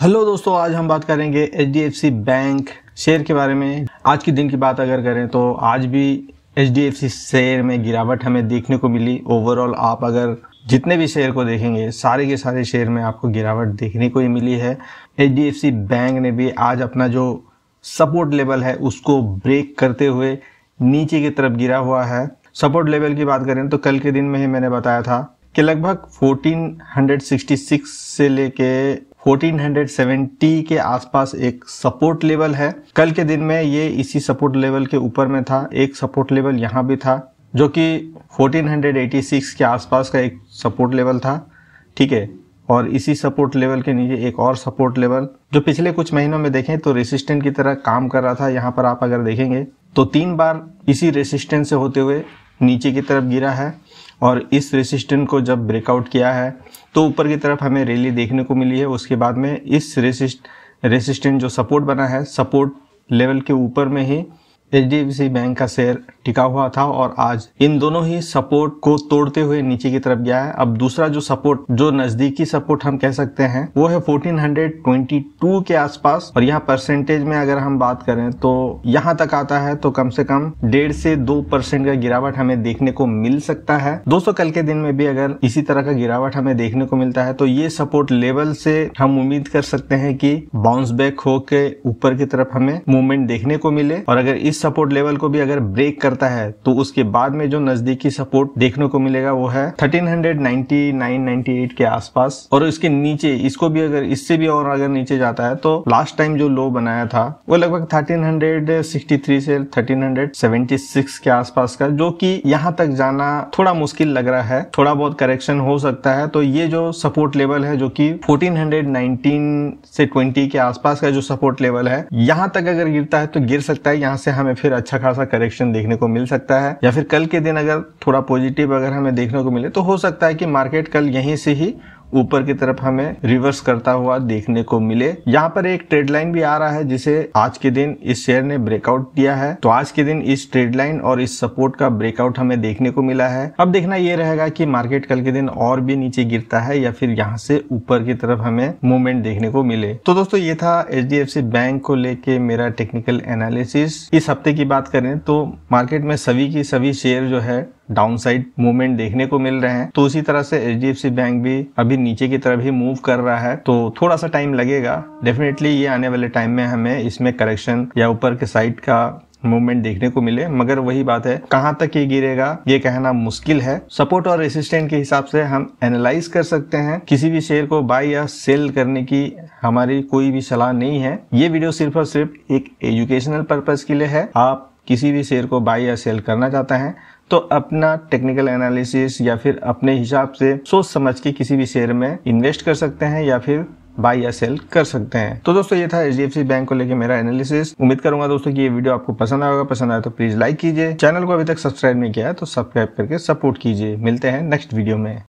hello दोस्तों आज हम बात करेंगे एच बैंक शेयर के बारे में आज के दिन की बात अगर करें तो आज भी एच शेयर में गिरावट हमें देखने को मिली ओवरऑल आप अगर जितने भी शेयर को देखेंगे सारे के सारे शेयर में आपको गिरावट देखने को ही मिली है एच बैंक ने भी आज अपना जो सपोर्ट लेवल है उसको ब्रेक करते हुए नीचे की तरफ गिरा हुआ है सपोर्ट लेवल की बात करें तो कल के दिन में ही मैंने बताया था कि लगभग 1466 से लेके 1470 के आसपास एक सपोर्ट लेवल है कल के दिन में ये इसी सपोर्ट लेवल के ऊपर में था एक सपोर्ट लेवल यहाँ भी था जो कि 1486 के आसपास का एक सपोर्ट लेवल था ठीक है और इसी सपोर्ट लेवल के नीचे एक और सपोर्ट लेवल जो पिछले कुछ महीनों में देखें तो रेसिस्टेंट की तरह काम कर रहा था यहाँ पर आप अगर देखेंगे तो तीन बार इसी रेसिस्टेंट से होते हुए नीचे की तरफ गिरा है और इस रेसिस्टेंट को जब ब्रेकआउट किया है तो ऊपर की तरफ हमें रैली देखने को मिली है उसके बाद में इस रेसिस्ट रेसिस्टेंट जो सपोर्ट बना है सपोर्ट लेवल के ऊपर में ही एच बैंक का शेयर टिका हुआ था और आज इन दोनों ही सपोर्ट को तोड़ते हुए नीचे की तरफ गया है अब दूसरा जो सपोर्ट जो नजदीकी सपोर्ट हम कह सकते हैं वो है फोर्टीन के आसपास और यहाँ परसेंटेज में अगर हम बात करें तो यहाँ तक आता है तो कम से कम डेढ़ से दो परसेंट का गिरावट हमें देखने को मिल सकता है दोस्तों कल के दिन में भी अगर इसी तरह का गिरावट हमें देखने को मिलता है तो ये सपोर्ट लेवल से हम उम्मीद कर सकते हैं कि बाउंस बैक होके ऊपर की तरफ हमें मूवमेंट देखने को मिले और अगर इस सपोर्ट लेवल को भी अगर ब्रेक कर करता है तो उसके बाद में जो नजदीकी सपोर्ट देखने को मिलेगा वो है 1399-98 के आसपास और इसके नीचे इसको भी अगर इससे भी और अगर नीचे जाता है तो लास्ट टाइम जो लो बनाया था वो लगभग 1363 से 1376 के आसपास का जो कि यहाँ तक जाना थोड़ा मुश्किल लग रहा है थोड़ा बहुत करेक्शन हो सकता है तो ये जो सपोर्ट लेवल है जो कि 1419 से ट्वेंटी के आसपास का जो सपोर्ट लेवल है यहाँ तक अगर गिरता है तो गिर सकता है यहाँ से हमें फिर अच्छा खासा करेक्शन देखने को मिल सकता है या फिर कल के दिन अगर थोड़ा पॉजिटिव अगर हमें देखने को मिले तो हो सकता है कि मार्केट कल यहीं से ही ऊपर की तरफ हमें रिवर्स करता हुआ देखने को मिले यहाँ पर एक ट्रेड लाइन भी आ रहा है जिसे आज के दिन इस शेयर ने ब्रेकआउट दिया है तो आज के दिन इस ट्रेड लाइन और इस सपोर्ट का ब्रेकआउट हमें देखने को मिला है अब देखना यह रहेगा कि मार्केट कल के दिन और भी नीचे गिरता है या फिर यहाँ से ऊपर की तरफ हमें मूवमेंट देखने को मिले तो दोस्तों ये था एच बैंक को लेके मेरा टेक्निकल एनालिसिस इस हफ्ते की बात करें तो मार्केट में सभी की सभी शेयर जो है डाउनसाइड मूवमेंट देखने को मिल रहे हैं तो उसी तरह से एच बैंक भी अभी नीचे की तरफ ही मूव कर रहा है तो थोड़ा सा टाइम लगेगा डेफिनेटली ये आने वाले टाइम में हमें इसमें करेक्शन या ऊपर के साइड का मूवमेंट देखने को मिले मगर वही बात है कहां तक ये गिरेगा ये कहना मुश्किल है सपोर्ट और रेसिस्टेंट के हिसाब से हम एनालाइज कर सकते हैं किसी भी शेयर को बाय या सेल करने की हमारी कोई भी सलाह नहीं है ये वीडियो सिर्फ और सिर्फ एक एजुकेशनल पर्पज के लिए है आप किसी भी शेयर को बाई या सेल करना चाहता है तो अपना टेक्निकल एनालिसिस या फिर अपने हिसाब से सोच समझ के किसी भी शेयर में इन्वेस्ट कर सकते हैं या फिर बाई या सेल कर सकते हैं तो दोस्तों ये था एच बैंक को लेकर मेरा एनालिसिस उम्मीद करूंगा दोस्तों कि ये वीडियो आपको पसंद आएगा पसंद आया तो प्लीज लाइक कीजिए चैनल को अभी तक सब्सक्राइब नहीं किया है तो सब्सक्राइब करके सपोर्ट कीजिए मिलते हैं नेक्स्ट वीडियो में